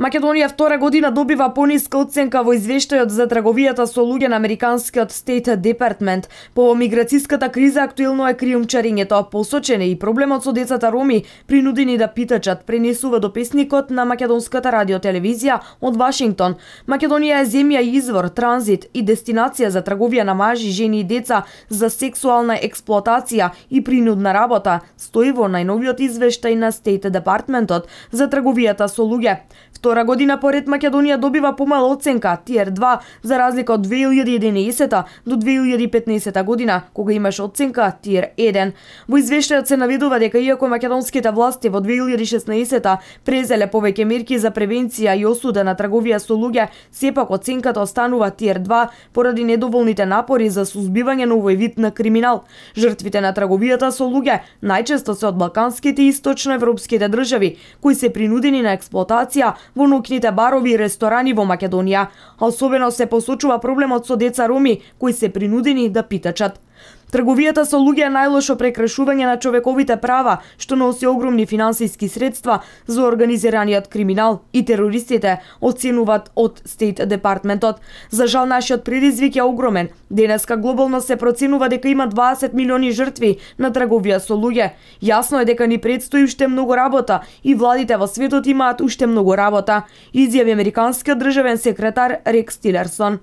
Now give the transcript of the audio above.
Македонија втора година добива пониска оценка во извештајот за траговијата со луѓе на Американскиот State Department. По миграцијската криза актуелно е криумчарењето, посочене и проблемот со децата роми, принудени да питачат, пренесува до песникот на македонската радиотелевизија од Вашингтон. Македонија е земја извор, транзит и дестинација за траговија на мажи, жени и деца за сексуална експлоатација и принудна работа, стои во најновиот извештај на State Departmentот за траговијата со луѓе втора година поред Македонија добива помала оценка Тиер 2 за разлика од 2011 до 2015 година, кога имаше оценка Тиер 1. Во извештајот се наведува дека иако македонските власти во 2016 презеле повеќе мерки за превенција и осуда на трговија со луѓе, сепак оценката останува Тиер 2 поради недоволните напори за сузбивање на овој вид на криминал. Жртвите на трговијата со луѓе најчесто се од балканските и источноевропските држави, кои се принудени на експлоатација во ноќните барови и ресторани во Македонија. Особено се посочува проблемот со деца роми кои се принудени да питачат. Трговијата со луѓе е најлошо прекршување на човековите права, што носи огромни финансиски средства за организираниот криминал и терористите, оценуваат од Стейт Департментот. За жал, нашиот предизвик е огромен. Денеска глобално се проценува дека има 20 милиони жртви на трговија со луѓе. Јасно е дека ни предстои уште многу работа и владите во светот имаат уште многу работа, изјави американскиот државен секретар Рекс Тилерсон.